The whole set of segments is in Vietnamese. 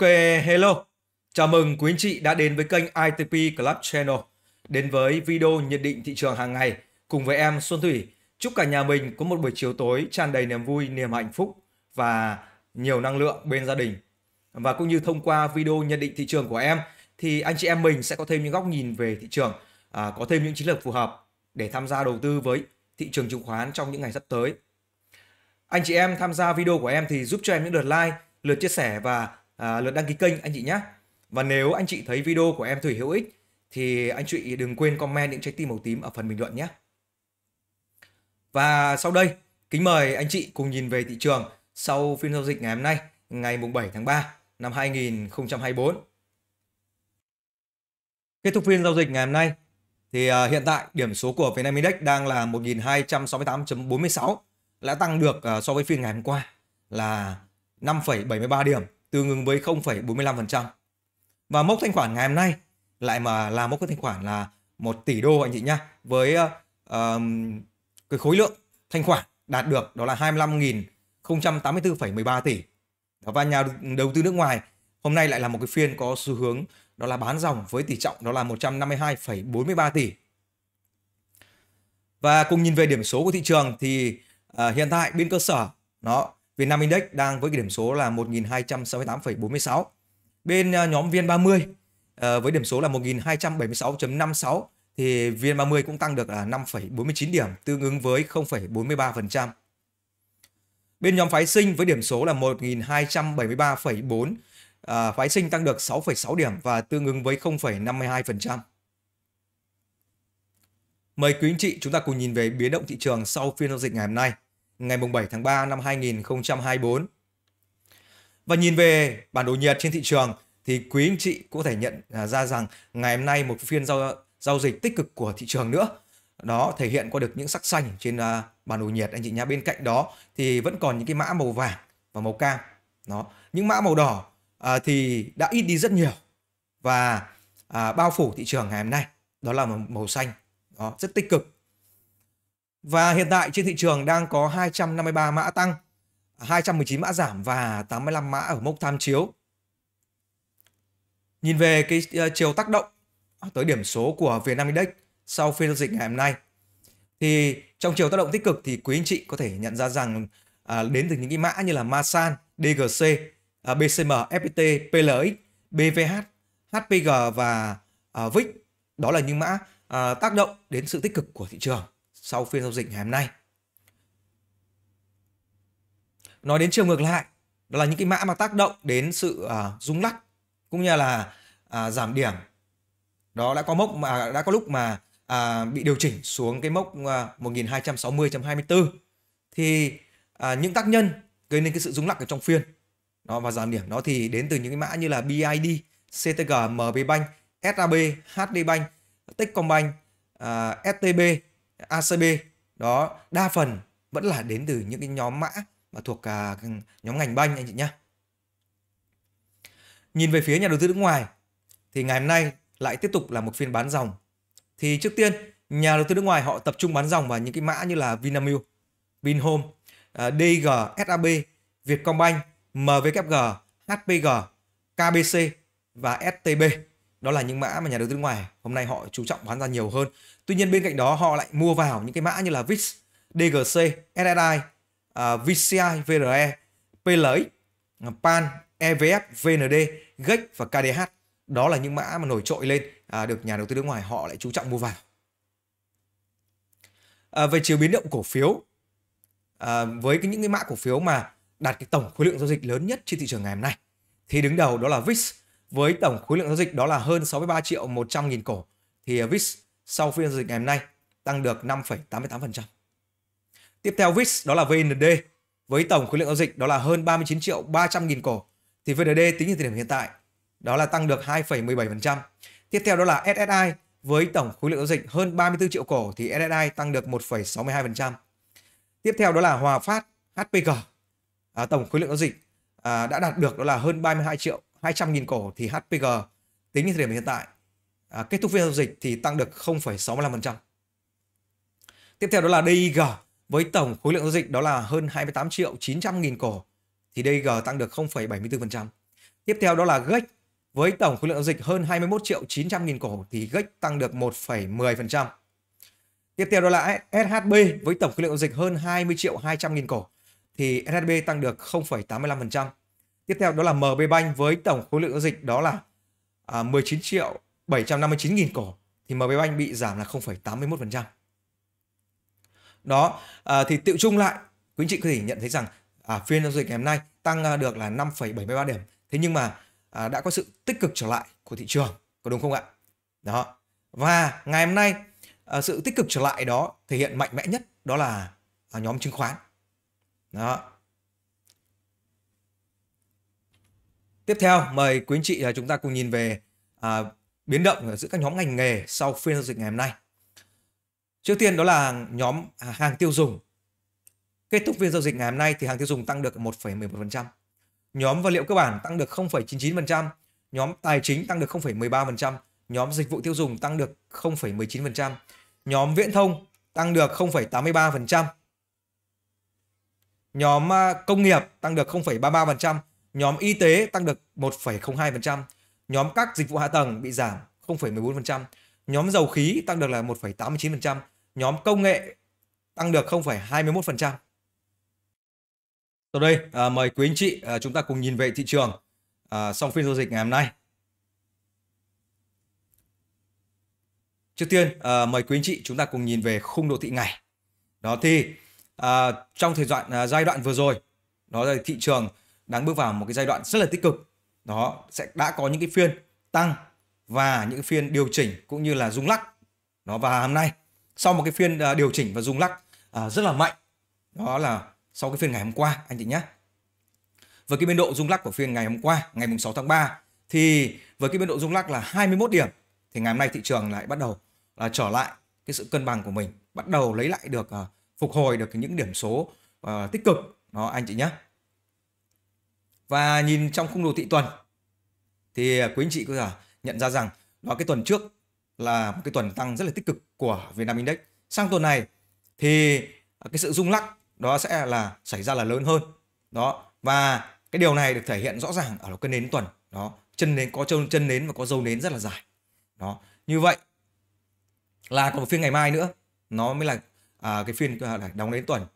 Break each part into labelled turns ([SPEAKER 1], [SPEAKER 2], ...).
[SPEAKER 1] Ok, hello. Chào mừng quý anh chị đã đến với kênh ITP Club Channel. Đến với video nhận định thị trường hàng ngày cùng với em Xuân Thủy. Chúc cả nhà mình có một buổi chiều tối tràn đầy niềm vui, niềm hạnh phúc và nhiều năng lượng bên gia đình. Và cũng như thông qua video nhận định thị trường của em thì anh chị em mình sẽ có thêm những góc nhìn về thị trường, à, có thêm những chiến lược phù hợp để tham gia đầu tư với thị trường chứng khoán trong những ngày sắp tới. Anh chị em tham gia video của em thì giúp cho em những lượt like, lượt chia sẻ và À, lượt đăng ký kênh anh chị nhé. Và nếu anh chị thấy video của em Thủy hữu ích thì anh chị đừng quên comment những trái tim màu tím ở phần bình luận nhé. Và sau đây, kính mời anh chị cùng nhìn về thị trường sau phiên giao dịch ngày hôm nay, ngày mùng 7 tháng 3 năm 2024. Kết thúc phiên giao dịch ngày hôm nay thì à, hiện tại điểm số của vn Index đang là 1268.46 đã tăng được à, so với phiên ngày hôm qua là 5,73 điểm tương ứng với 0,45%. Và mốc thanh khoản ngày hôm nay lại mà là mốc thanh khoản là 1 tỷ đô anh chị nhá với uh, cái khối lượng thanh khoản đạt được đó là 25.084,13 tỷ. Đó, và nhà đầu tư nước ngoài hôm nay lại là một cái phiên có xu hướng đó là bán dòng với tỷ trọng đó là 152,43 tỷ. Và cùng nhìn về điểm số của thị trường thì uh, hiện tại bên cơ sở nó Việt Nam Index đang với cái điểm số là 1268,46. Bên à, nhóm VN30 à, với điểm số là 1276.56 thì VN30 cũng tăng được là 5,49 điểm tương ứng với 0,43%. Bên nhóm phái sinh với điểm số là 1273,4 à, phái sinh tăng được 6,6 điểm và tương ứng với 0,52%. Mời quý anh chị chúng ta cùng nhìn về biến động thị trường sau phiên giao dịch ngày hôm nay ngày 7 tháng 3 năm 2024. Và nhìn về bản đồ nhiệt trên thị trường thì quý anh chị có thể nhận à, ra rằng ngày hôm nay một phiên giao giao dịch tích cực của thị trường nữa. Đó thể hiện qua được những sắc xanh trên uh, bản đồ nhiệt anh chị nhá. Bên cạnh đó thì vẫn còn những cái mã màu vàng và màu cam. Đó, những mã màu đỏ à, thì đã ít đi rất nhiều và à, bao phủ thị trường ngày hôm nay đó là màu xanh đó rất tích cực và hiện tại trên thị trường đang có 253 mã tăng, 219 mã giảm và 85 mã ở mốc tham chiếu. Nhìn về cái ờ, chiều tác động tới điểm số của Vietnam Index sau phiên giao dịch ngày hôm nay thì trong chiều tác động tích cực thì quý anh chị có thể nhận ra rằng à, đến từ những cái mã như là Masan, DGC, à, BCM, FPT, PLX, BVH, HPG và à, VIX đó là những mã à, tác động đến sự tích cực của thị trường sau phiên giao dịch ngày hôm nay. Nói đến chiều ngược lại, đó là những cái mã mà tác động đến sự à, rung lắc cũng như là à, giảm điểm. Đó đã có mốc mà đã có lúc mà à, bị điều chỉnh xuống cái mốc à, 1260.24 thì à, những tác nhân gây nên cái sự rung lắc ở trong phiên đó và giảm điểm đó thì đến từ những cái mã như là BID, CTG, MB Bank, SAB, HD Bank, Techcombank, à, STB ACB đó đa phần vẫn là đến từ những cái nhóm mã mà thuộc à, nhóm ngành banh anh chị nhé. Nhìn về phía nhà đầu tư nước ngoài thì ngày hôm nay lại tiếp tục là một phiên bán dòng. Thì trước tiên nhà đầu tư nước ngoài họ tập trung bán dòng vào những cái mã như là Vinamilk, Vinhome, à, DG, SAB, Vietcombank, MWG, HPG, KBC và STB đó là những mã mà nhà đầu tư nước ngoài hôm nay họ chú trọng bán ra nhiều hơn tuy nhiên bên cạnh đó họ lại mua vào những cái mã như là VIX, DGC, SSI, à, VCI, VRE, PLX, PAN, EVF, VND, GEX và KDH đó là những mã mà nổi trội lên à, được nhà đầu tư nước ngoài họ lại chú trọng mua vào à, về chiều biến động cổ phiếu à, với cái, những cái mã cổ phiếu mà đạt cái tổng khối lượng giao dịch lớn nhất trên thị trường ngày hôm nay thì đứng đầu đó là VIX với tổng khối lượng giao dịch đó là hơn 63 triệu 100 nghìn cổ thì à, VIX sau phiên giao dịch ngày hôm nay tăng được 5,88%. Tiếp theo VIX đó là VND với tổng khối lượng giao dịch đó là hơn 39 triệu 300 nghìn cổ thì VND tính đến thời điểm hiện tại đó là tăng được 2,17%. Tiếp theo đó là SSI với tổng khối lượng giao dịch hơn 34 triệu cổ thì SSI tăng được 1,62%. Tiếp theo đó là Hòa Phát HPG à, tổng khối lượng giao dịch à, đã đạt được đó là hơn 32 triệu 200.000 cổ thì HPG tính đến thời điểm hiện tại à, kết thúc phiên giao dịch thì tăng được 0,65%. Tiếp theo đó là DIG với tổng khối lượng giao dịch đó là hơn 28 triệu 900 nghìn cổ thì DIG tăng được 0,74%. Tiếp theo đó là GEC với tổng khối lượng giao dịch hơn 21 triệu 900 nghìn cổ thì GEC tăng được 1,10%. Tiếp theo đó là SHB với tổng khối lượng giao dịch hơn 20 triệu 200 nghìn cổ thì SHB tăng được 0,85%. Tiếp theo đó là MB Bank với tổng khối lượng giao dịch đó là 19 à, triệu 759 nghìn cổ thì MB Bank bị giảm là 0,81%. Đó à, thì tiệu chung lại quý anh chị có thể nhận thấy rằng à, phiên giao dịch ngày hôm nay tăng à, được là 5,73 điểm. Thế nhưng mà à, đã có sự tích cực trở lại của thị trường có đúng không ạ? Đó. Và ngày hôm nay à, sự tích cực trở lại đó thể hiện mạnh mẽ nhất đó là à, nhóm chứng khoán. Đó. Tiếp theo, mời quý anh chị à, chúng ta cùng nhìn về à, biến động giữa các nhóm ngành nghề sau phiên giao dịch ngày hôm nay. Trước tiên đó là nhóm à, hàng tiêu dùng. Kết thúc phiên giao dịch ngày hôm nay thì hàng tiêu dùng tăng được 1,11%. Nhóm vật liệu cơ bản tăng được 0,99%, nhóm tài chính tăng được 0,13%, nhóm dịch vụ tiêu dùng tăng được 0,19%, nhóm viễn thông tăng được 0,83%, nhóm à, công nghiệp tăng được 0,33%, nhóm y tế tăng được 1,02%, nhóm các dịch vụ hạ tầng bị giảm 0,14%, nhóm dầu khí tăng được là 1,89%, nhóm công nghệ tăng được 0,21%. Sau đây à, mời quý anh chị à, chúng ta cùng nhìn về thị trường à, song phiên giao dịch ngày hôm nay. Trước tiên à, mời quý anh chị chúng ta cùng nhìn về khung đồ thị ngày. Đó thì à, trong thời đoạn à, giai đoạn vừa rồi, đó là thị trường đang bước vào một cái giai đoạn rất là tích cực đó sẽ đã có những cái phiên tăng và những phiên điều chỉnh cũng như là rung lắc đó và hôm nay sau một cái phiên à, điều chỉnh và rung lắc à, rất là mạnh đó là sau cái phiên ngày hôm qua anh chị nhé với cái biên độ rung lắc của phiên ngày hôm qua ngày mùng 6 tháng 3 thì với cái biên độ rung lắc là 21 điểm thì ngày hôm nay thị trường lại bắt đầu là trở lại cái sự cân bằng của mình bắt đầu lấy lại được à, phục hồi được những điểm số tích cực đó anh chị nhé và nhìn trong khung đồ thị tuần thì à, quý anh chị có thể nhận ra rằng nó cái tuần trước là một cái tuần tăng rất là tích cực của Vietnam Index sang tuần này thì à, cái sự rung lắc đó sẽ là xảy ra là lớn hơn đó và cái điều này được thể hiện rõ ràng ở cái nến tuần đó chân nến có chân chân nến và có dâu nến rất là dài đó như vậy là còn một phiên ngày mai nữa nó mới là à, cái phiên à, đóng đến tuần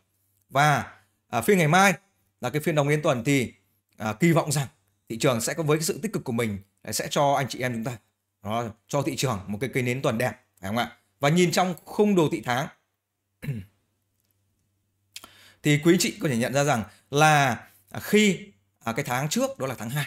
[SPEAKER 1] và à, phiên ngày mai là cái phiên đóng đến tuần thì à, kỳ vọng rằng thị trường sẽ có với cái sự tích cực của mình sẽ cho anh chị em chúng ta đó, cho thị trường một cái cây nến tuần đẹp phải không ạ và nhìn trong khung đồ thị tháng thì quý chị có thể nhận ra rằng là khi à, cái tháng trước đó là tháng 2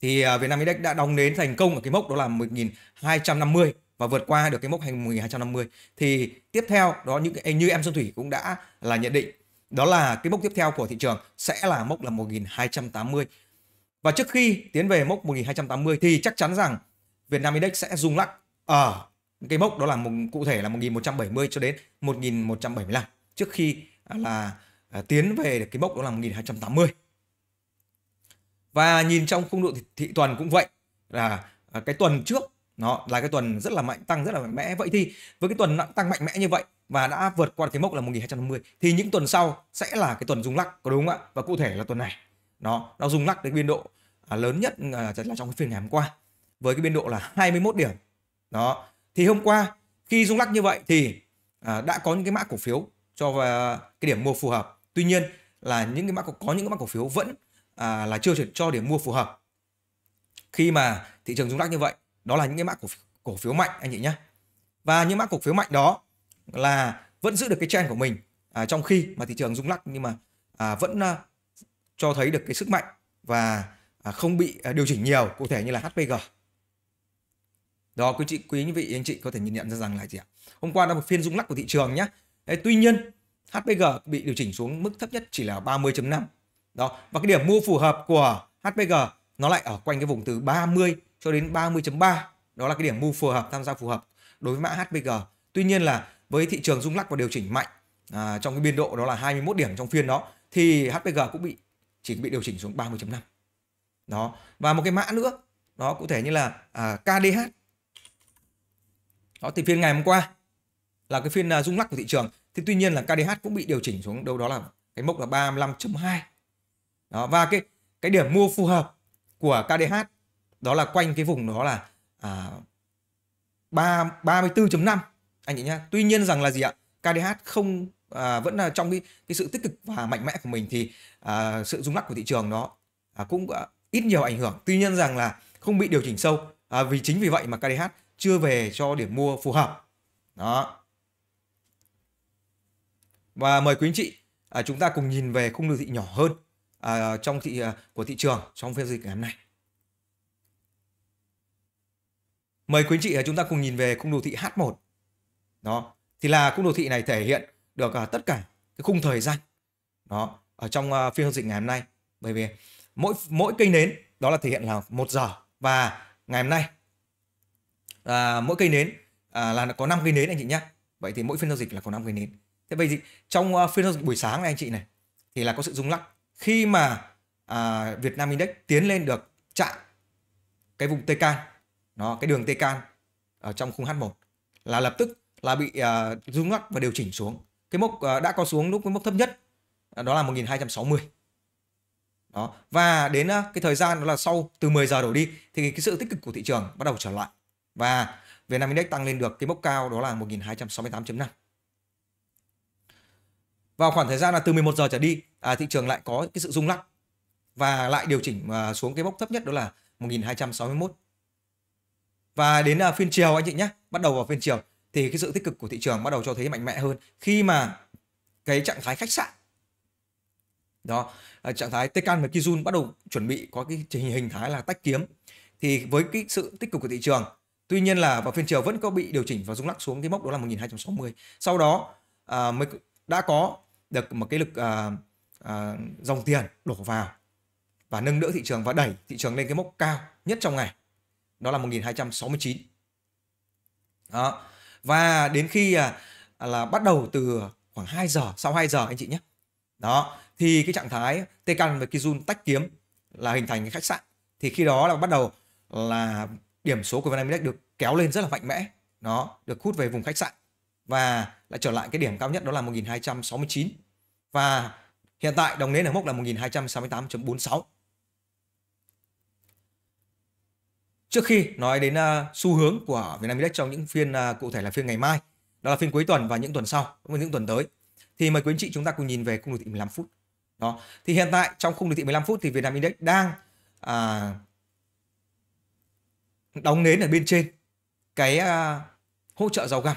[SPEAKER 1] thì à, Việt Nam Index đã đóng nến thành công ở cái mốc đó là 1250 và vượt qua được cái mốc hành 1250 thì tiếp theo đó những cái, như em Xuân Thủy cũng đã là nhận định đó là cái mốc tiếp theo của thị trường sẽ là mốc là 1280 và trước khi tiến về mốc 1280 thì chắc chắn rằng Việt Nam Index sẽ rung lắc ở cái mốc đó là một, cụ thể là 1170 cho đến 1175 trước khi à, là à, tiến về cái mốc đó là 1280 và nhìn trong khung độ thị, thị tuần cũng vậy là à, cái tuần trước nó là cái tuần rất là mạnh tăng rất là mạnh mẽ vậy thì với cái tuần tăng mạnh mẽ như vậy và đã vượt qua cái mốc là 1250 thì những tuần sau sẽ là cái tuần rung lắc có đúng không ạ và cụ thể là tuần này nó nó rung lắc đến biên độ à, lớn nhất à, là trong cái phiên ngày hôm qua với cái biên độ là 21 điểm đó thì hôm qua khi rung lắc như vậy thì à, đã có những cái mã cổ phiếu cho à, cái điểm mua phù hợp tuy nhiên là những cái mã có những cái mã cổ phiếu vẫn à, là chưa cho điểm mua phù hợp khi mà thị trường rung lắc như vậy đó là những cái mã cổ phiếu, cổ phiếu mạnh anh chị nhé và những mã cổ phiếu mạnh đó là vẫn giữ được cái trend của mình à, trong khi mà thị trường rung lắc nhưng mà à, vẫn à, cho thấy được cái sức mạnh và à, không bị à, điều chỉnh nhiều cụ thể như là HPG đó quý chị quý anh vị anh chị có thể nhìn nhận ra rằng là gì ạ hôm qua là một phiên rung lắc của thị trường nhé Đấy, tuy nhiên HPG bị điều chỉnh xuống mức thấp nhất chỉ là 30.5 đó và cái điểm mua phù hợp của HPG nó lại ở quanh cái vùng từ 30 cho đến 30.3 đó là cái điểm mua phù hợp tham gia phù hợp đối với mã HPG tuy nhiên là với thị trường rung lắc và điều chỉnh mạnh à, trong cái biên độ đó là 21 điểm trong phiên đó thì HPG cũng bị chỉ bị điều chỉnh xuống 30.5 đó và một cái mã nữa đó cụ thể như là à, KDH đó thì phiên ngày hôm qua là cái phiên à, rung lắc của thị trường thì tuy nhiên là KDH cũng bị điều chỉnh xuống đâu đó là cái mốc là 35.2 đó và cái cái điểm mua phù hợp của KDH đó là quanh cái vùng đó là à, 34.5 anh chị nhá tuy nhiên rằng là gì ạ KDH không à, vẫn là trong cái, cái sự tích cực và mạnh mẽ của mình thì à, sự rung lắc của thị trường nó à, cũng à, ít nhiều ảnh hưởng tuy nhiên rằng là không bị điều chỉnh sâu à, vì chính vì vậy mà KDH chưa về cho điểm mua phù hợp đó và mời quý anh chị à, chúng ta cùng nhìn về khung đồ thị nhỏ hơn à, trong thị à, của thị trường trong phiên dịch ngày hôm nay mời quý anh chị à, chúng ta cùng nhìn về khung đồ thị H1 đó thì là cung đồ thị này thể hiện được uh, tất cả cái khung thời gian đó ở trong à, phiên giao dịch ngày hôm nay bởi vì mỗi mỗi cây nến đó là thể hiện là một giờ và ngày hôm nay à, mỗi cây nến à, là có 5 cây nến anh chị nhé vậy thì mỗi phiên giao dịch là có 5 cây nến thế bây giờ trong à, phiên giao dịch buổi sáng này anh chị này thì là có sự rung lắc khi mà à, Việt Nam Index tiến lên được chạm cái vùng tk nó cái đường tk ở trong khung H1 là lập tức là bị à, uh, rung lắc và điều chỉnh xuống. Cái mốc uh, đã có xuống lúc cái mốc thấp nhất uh, đó là 1260. Đó. Và đến uh, cái thời gian đó là sau từ 10 giờ đổ đi thì cái sự tích cực của thị trường bắt đầu trở lại. Và Việt Nam Index tăng lên được cái mốc cao đó là 1268.5. Vào khoảng thời gian là từ 11 giờ trở đi, à, thị trường lại có cái sự rung lắc và lại điều chỉnh uh, xuống cái mốc thấp nhất đó là 1261. Và đến uh, phiên chiều anh chị nhé, bắt đầu vào phiên chiều thì cái sự tích cực của thị trường bắt đầu cho thấy mạnh mẽ hơn khi mà cái trạng thái khách sạn đó à, trạng thái Tekan và kijun bắt đầu chuẩn bị có cái hình hình thái là tách kiếm thì với cái sự tích cực của thị trường tuy nhiên là vào phiên chiều vẫn có bị điều chỉnh và rung lắc xuống cái mốc đó là 1260 sau đó à, mới đã có được một cái lực à, à, dòng tiền đổ vào và nâng đỡ thị trường và đẩy thị trường lên cái mốc cao nhất trong ngày đó là 1269 đó và đến khi à, à, là bắt đầu từ khoảng 2 giờ sau 2 giờ anh chị nhé đó thì cái trạng thái Tekan và Kizun tách kiếm là hình thành cái khách sạn thì khi đó là bắt đầu là điểm số của Vn Index được kéo lên rất là mạnh mẽ nó được hút về vùng khách sạn và lại trở lại cái điểm cao nhất đó là 1269 và hiện tại đồng nến ở mốc là 1268.46 Trước khi nói đến uh, xu hướng của Vietnam Index trong những phiên uh, cụ thể là phiên ngày mai, đó là phiên cuối tuần và những tuần sau, và những tuần tới, thì mời quý anh chị chúng ta cùng nhìn về khung đồ thị 15 phút. Đó. Thì hiện tại trong khung đồ thị 15 phút thì Vietnam Index đang à, đóng nến ở bên trên cái à, hỗ trợ giao găm.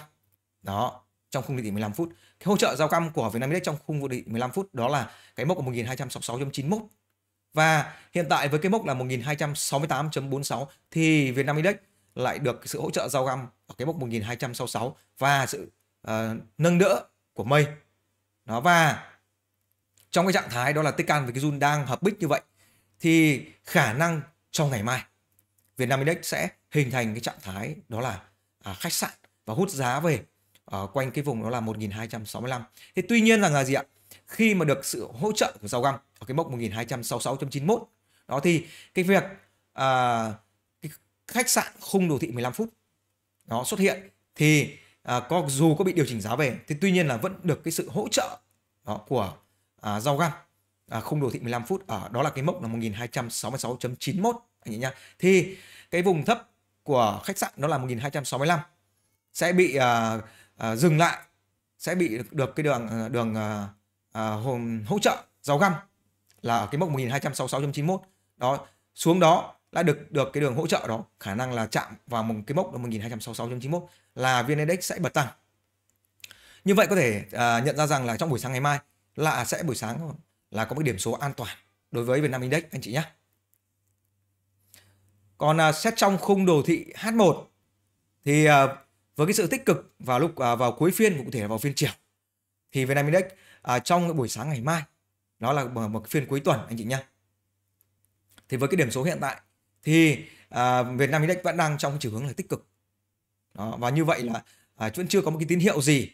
[SPEAKER 1] Đó, trong khung đồ thị 15 phút. Cái hỗ trợ giao găm của Vietnam Index trong khung đồ thị 15 phút đó là cái mốc của 1266.91 và hiện tại với cái mốc là 1268.46 thì Việt Nam Index lại được sự hỗ trợ giao găm ở cái mốc 1266 và sự uh, nâng đỡ của mây. Đó và trong cái trạng thái đó là Tecan với cái Jun đang hợp bích như vậy thì khả năng trong ngày mai Việt Nam Index sẽ hình thành cái trạng thái đó là à, khách sạn và hút giá về ở ờ, quanh cái vùng đó là 1265. Thế tuy nhiên rằng là gì ạ? khi mà được sự hỗ trợ của dao găm ở cái mốc 1266.91 đó thì cái việc à, cái khách sạn khung đồ thị 15 phút nó xuất hiện thì à, có dù có bị điều chỉnh giá về thì tuy nhiên là vẫn được cái sự hỗ trợ đó, của à, rau găm à, khung đồ thị 15 phút ở à, đó là cái mốc là 1266.91 anh nhá thì cái vùng thấp của khách sạn đó là 1265 sẽ bị à, à, dừng lại sẽ bị được, được cái đường à, đường à, à, hỗ trợ giao găm là ở cái mốc 1266.91 đó xuống đó đã được được cái đường hỗ trợ đó khả năng là chạm vào một cái mốc 1266.91 là VN Index sẽ bật tăng như vậy có thể à, nhận ra rằng là trong buổi sáng ngày mai là à, sẽ buổi sáng là có một điểm số an toàn đối với Việt Nam Index anh chị nhé còn à, xét trong khung đồ thị H1 thì à, với cái sự tích cực vào lúc à, vào cuối phiên cũng có thể là vào phiên chiều thì Việt Nam Index à, trong buổi sáng ngày mai đó là một phiên cuối tuần anh chị nhé thì với cái điểm số hiện tại thì à, Việt Nam Index vẫn đang trong cái chiều hướng là tích cực đó, và như vậy là à, vẫn chưa có một cái tín hiệu gì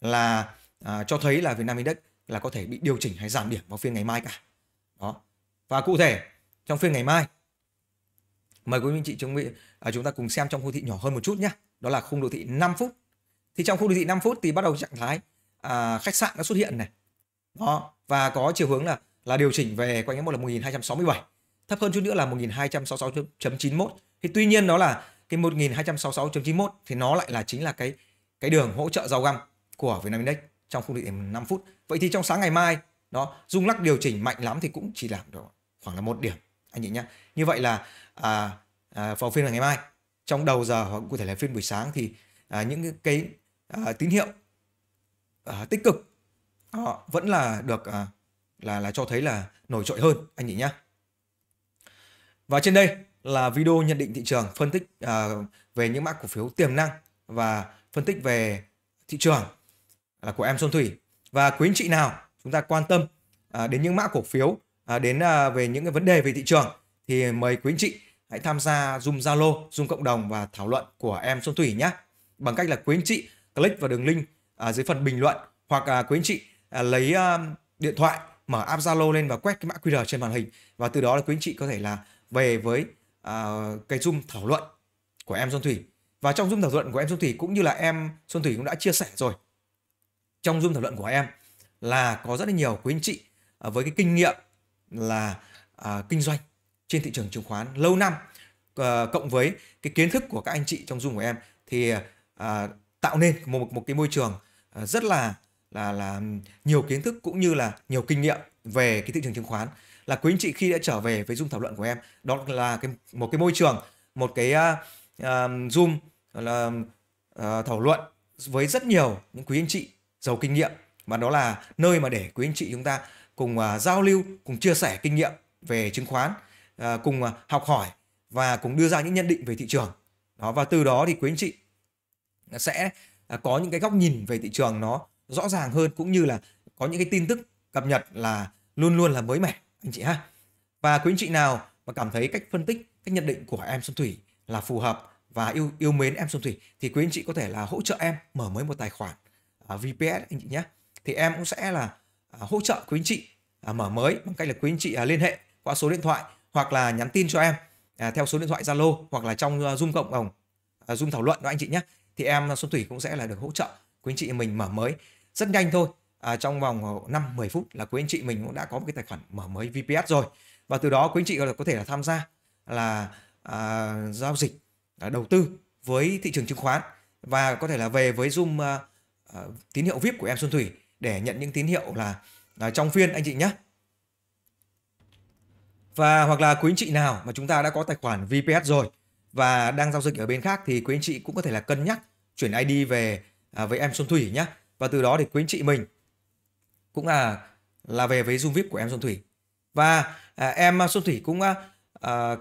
[SPEAKER 1] là à, cho thấy là Việt Nam Index là có thể bị điều chỉnh hay giảm điểm vào phiên ngày mai cả đó và cụ thể trong phiên ngày mai mời quý vị chị chuẩn bị à, chúng ta cùng xem trong khu thị nhỏ hơn một chút nhé đó là khung đồ thị 5 phút thì trong khung đồ thị 5 phút thì bắt đầu trạng thái à, khách sạn đã xuất hiện này đó và có chiều hướng là là điều chỉnh về quanh cái mốc là 1267 thấp hơn chút nữa là 1266.91 thì tuy nhiên đó là cái 1266.91 thì nó lại là chính là cái cái đường hỗ trợ rau găm của Vietnam Index trong khung định 5 phút. Vậy thì trong sáng ngày mai đó rung lắc điều chỉnh mạnh lắm thì cũng chỉ làm được khoảng là một điểm anh chị nhé. Như vậy là à, à, vào phiên ngày mai trong đầu giờ hoặc có thể là phiên buổi sáng thì à, những cái à, tín hiệu uh, tích cực họ vẫn là được uh, là là cho thấy là nổi trội hơn anh nhỉ nhá. Và trên đây là video nhận định thị trường, phân tích uh, về những mã cổ phiếu tiềm năng và phân tích về thị trường là của em Xuân Thủy. Và quý anh chị nào chúng ta quan tâm uh, đến những mã cổ phiếu, uh, đến uh, về những cái vấn đề về thị trường thì mời quý anh chị hãy tham gia Zoom Zalo, Zoom cộng đồng và thảo luận của em Xuân Thủy nhé. Bằng cách là quý anh chị click vào đường link à, dưới phần bình luận hoặc à, quý anh chị à, lấy à, điện thoại mở app Zalo lên và quét cái mã QR trên màn hình và từ đó là quý anh chị có thể là về với à, cái zoom thảo luận của em Xuân Thủy và trong zoom thảo luận của em Xuân Thủy cũng như là em Xuân Thủy cũng đã chia sẻ rồi trong zoom thảo luận của em là có rất là nhiều quý anh chị à, với cái kinh nghiệm là à, kinh doanh trên thị trường chứng khoán lâu năm à, cộng với cái kiến thức của các anh chị trong zoom của em thì à, tạo nên một một cái môi trường À, rất là là là nhiều kiến thức cũng như là nhiều kinh nghiệm về cái thị trường chứng khoán là quý anh chị khi đã trở về với dung thảo luận của em đó là cái một cái môi trường một cái uh, là uh, thảo luận với rất nhiều những quý anh chị giàu kinh nghiệm và đó là nơi mà để quý anh chị chúng ta cùng uh, giao lưu cùng chia sẻ kinh nghiệm về chứng khoán uh, cùng uh, học hỏi và cùng đưa ra những nhận định về thị trường đó và từ đó thì quý anh chị sẽ À, có những cái góc nhìn về thị trường nó rõ ràng hơn cũng như là có những cái tin tức cập nhật là luôn luôn là mới mẻ anh chị ha và quý anh chị nào mà cảm thấy cách phân tích cách nhận định của em Xuân Thủy là phù hợp và yêu yêu mến em Xuân Thủy thì quý anh chị có thể là hỗ trợ em mở mới một tài khoản à, VPS anh chị nhé thì em cũng sẽ là à, hỗ trợ quý anh chị à, mở mới bằng cách là quý anh chị à, liên hệ qua số điện thoại hoặc là nhắn tin cho em à, theo số điện thoại Zalo hoặc là trong uh, Zoom cộng đồng uh, Zoom thảo luận đó anh chị nhé thì em ờ, Xuân Thủy cũng sẽ là được hỗ trợ quý anh chị mình mở mới rất nhanh thôi à, trong vòng 5 ờ, 10 phút là quý anh chị mình cũng đã có một cái tài khoản mở mới VPS rồi và từ đó quý anh chị có thể là tham gia là à, giao dịch à, đầu tư với thị trường chứng khoán và có thể là về với Zoom à, à, tín hiệu VIP của em Xuân Thủy để nhận những tín hiệu là, là trong phiên anh chị nhé. Và hoặc là quý anh chị nào mà chúng ta đã có tài khoản VPS rồi và đang giao dịch ở bên khác thì quý anh chị cũng có thể là cân nhắc chuyển ID về à, với em Xuân Thủy nhé và từ đó thì quý anh chị mình cũng là là về với Zoom VIP của em Xuân Thủy và à, em Xuân Thủy cũng à, à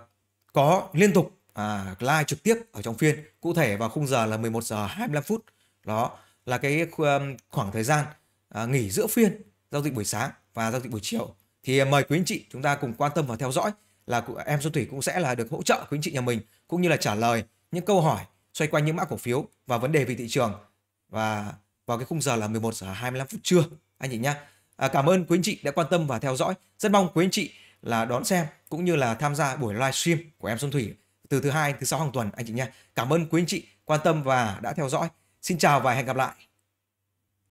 [SPEAKER 1] có liên tục à, live trực tiếp ở trong phiên cụ thể vào khung giờ là 11 giờ 25 phút đó là cái um, khoảng thời gian à, nghỉ giữa phiên giao dịch buổi sáng và giao dịch buổi chiều thì à, mời quý anh chị chúng ta cùng quan tâm và theo dõi là em Xuân Thủy cũng sẽ là được hỗ trợ quý anh chị nhà mình cũng như là trả lời những câu hỏi xoay quanh những mã cổ phiếu và vấn đề về thị trường và vào cái khung giờ là 11 giờ 25 phút trưa anh chị nhá À, cảm ơn quý anh chị đã quan tâm và theo dõi. Rất mong quý anh chị là đón xem cũng như là tham gia buổi livestream của em Xuân Thủy từ thứ hai thứ sáu hàng tuần anh chị nhé. Cảm ơn quý anh chị quan tâm và đã theo dõi. Xin chào và hẹn gặp lại.